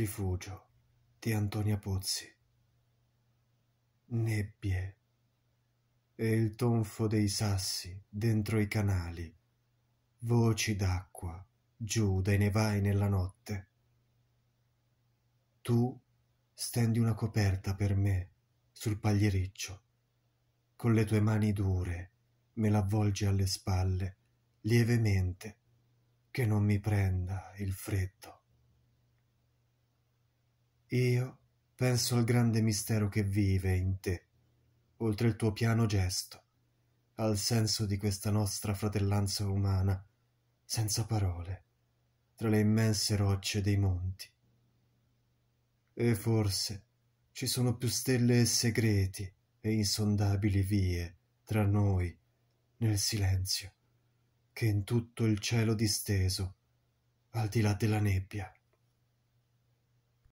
Rifugio di Antonia Pozzi. Nebbie e il tonfo dei sassi dentro i canali, voci d'acqua giù dai nevai nella notte. Tu stendi una coperta per me sul pagliericcio, con le tue mani dure me l'avvolgi alle spalle, lievemente, che non mi prenda il freddo. Io penso al grande mistero che vive in te, oltre il tuo piano gesto, al senso di questa nostra fratellanza umana, senza parole, tra le immense rocce dei monti. E forse ci sono più stelle e segreti e insondabili vie tra noi, nel silenzio, che in tutto il cielo disteso, al di là della nebbia.